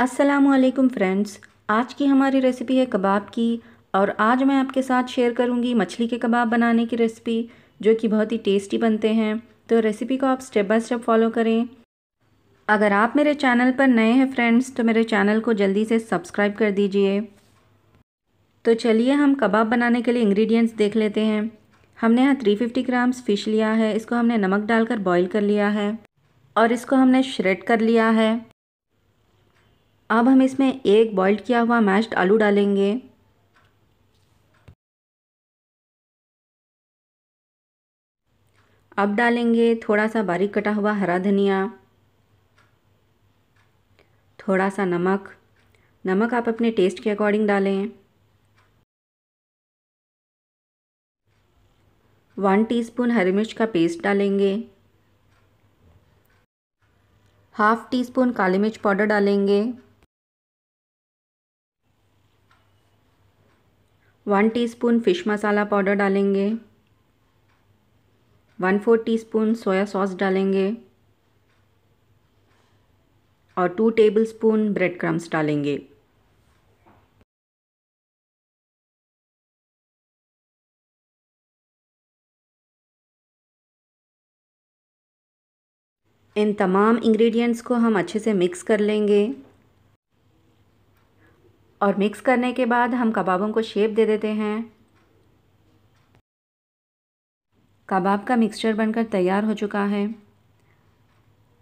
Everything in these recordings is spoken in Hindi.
वालेकुम फ्रेंड्स आज की हमारी रेसिपी है कबाब की और आज मैं आपके साथ शेयर करूंगी मछली के कबाब बनाने की रेसिपी जो कि बहुत ही टेस्टी बनते हैं तो रेसिपी को आप स्टेप बाय स्टेप फॉलो करें अगर आप मेरे चैनल पर नए हैं फ्रेंड्स तो मेरे चैनल को जल्दी से सब्सक्राइब कर दीजिए तो चलिए हम कबाब बनाने के लिए इंग्रेडिएंट्स देख लेते हैं हमने यहाँ 350 ग्राम्स फ़िश लिया है इसको हमने नमक डालकर बॉईल कर लिया है और इसको हमने श्रेड कर लिया है अब हम इसमें एक बॉइल्ड किया हुआ मैश्ड आलू डालेंगे अब डालेंगे थोड़ा सा बारीक कटा हुआ हरा धनिया थोड़ा सा नमक नमक आप अपने टेस्ट के अकॉर्डिंग डालें वन टीस्पून हरी मिर्च का पेस्ट डालेंगे हाफ टी स्पून काली मिर्च पाउडर डालेंगे one teaspoon fish masala powder डालेंगे one four teaspoon soya sauce डालेंगे और टू टेबलस्पून ब्रेड क्रम्स डालेंगे इन तमाम इंग्रेडिएंट्स को हम अच्छे से मिक्स कर लेंगे और मिक्स करने के बाद हम कबाबों को शेप दे देते हैं कबाब का मिक्सचर बनकर तैयार हो चुका है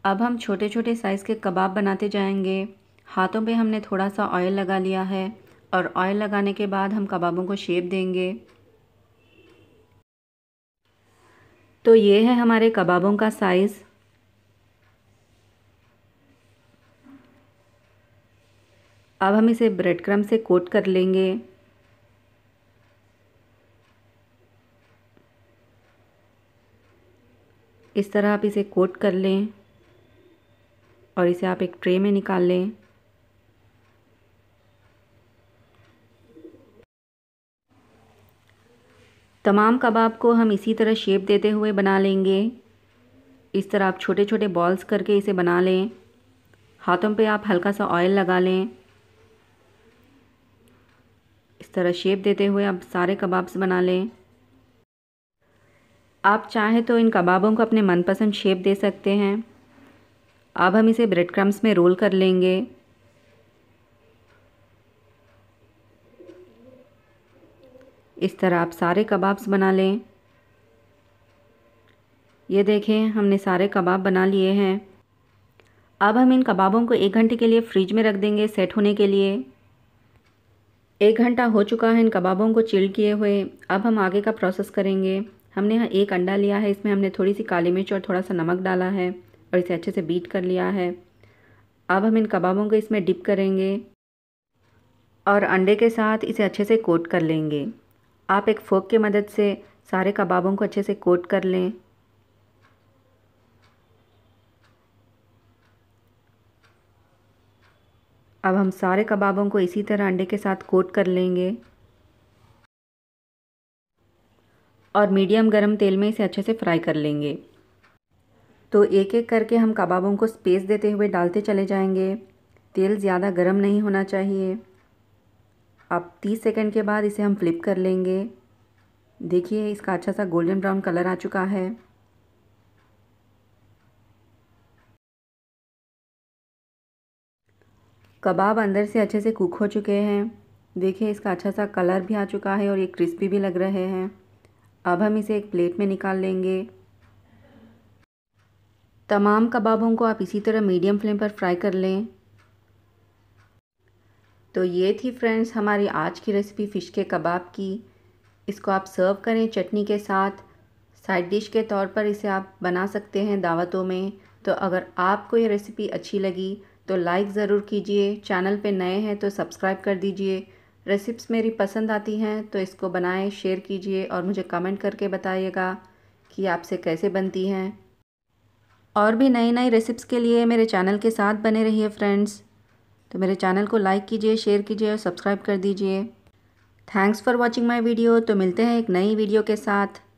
अब हम छोटे छोटे साइज़ के कबाब बनाते जाएंगे हाथों पे हमने थोड़ा सा ऑयल लगा लिया है और ऑयल लगाने के बाद हम कबाबों को शेप देंगे तो ये है हमारे कबाबों का साइज़ अब हम इसे ब्रेड क्रम से कोट कर लेंगे इस तरह आप इसे कोट कर लें और इसे आप एक ट्रे में निकाल लें तमाम कबाब को हम इसी तरह शेप देते हुए बना लेंगे इस तरह आप छोटे छोटे बॉल्स करके इसे बना लें हाथों पे आप हल्का सा ऑयल लगा लें इस तरह शेप देते हुए आप सारे कबाब्स बना लें आप चाहें तो इन कबाबों को अपने मनपसंद शेप दे सकते हैं अब हम इसे ब्रेड क्रम्स में रोल कर लेंगे इस तरह आप सारे कबाब्स बना लें ये देखें हमने सारे कबाब बना लिए हैं अब हम इन कबाबों को एक घंटे के लिए फ्रिज में रख देंगे सेट होने के लिए एक घंटा हो चुका है इन कबाबों को चिल्ड किए हुए अब हम आगे का प्रोसेस करेंगे हमने यहाँ एक अंडा लिया है इसमें हमने थोड़ी सी काली मिर्च और थोड़ा सा नमक डाला है और इसे अच्छे से बीट कर लिया है अब हम इन कबाबों को इसमें डिप करेंगे और अंडे के साथ इसे अच्छे से कोट कर लेंगे आप एक फोक की मदद से सारे कबाबों को अच्छे से कोट कर लें अब हम सारे कबाबों को इसी तरह अंडे के साथ कोट कर लेंगे और मीडियम गरम तेल में इसे अच्छे से फ्राई कर लेंगे तो एक एक करके हम कबाबों को स्पेस देते हुए डालते चले जाएंगे तेल ज़्यादा गर्म नहीं होना चाहिए अब 30 सेकंड के बाद इसे हम फ्लिप कर लेंगे देखिए इसका अच्छा सा गोल्डन ब्राउन कलर आ चुका है कबाब अंदर से अच्छे से कुक हो चुके हैं देखिए इसका अच्छा सा कलर भी आ चुका है और ये क्रिस्पी भी लग रहे हैं अब हम इसे एक प्लेट में निकाल लेंगे तमाम कबाबों को आप इसी तरह मीडियम फ्लेम पर फ्राई कर लें तो ये थी फ्रेंड्स हमारी आज की रेसिपी फ़िश के कबाब की इसको आप सर्व करें चटनी के साथ साइड डिश के तौर पर इसे आप बना सकते हैं दावतों में तो अगर आपको ये रेसिपी अच्छी लगी तो लाइक ज़रूर कीजिए चैनल पे नए हैं तो सब्सक्राइब कर दीजिए रेसिप्स मेरी पसंद आती हैं तो इसको बनाएं शेयर कीजिए और मुझे कमेंट करके बताइएगा कि आपसे कैसे बनती हैं और भी नई नई रेसिप्स के लिए मेरे चैनल के साथ बने रहिए फ्रेंड्स तो मेरे चैनल को लाइक कीजिए शेयर कीजिए और सब्सक्राइब कर दीजिए thanks for watching my video तो मिलते हैं एक नई वीडियो के साथ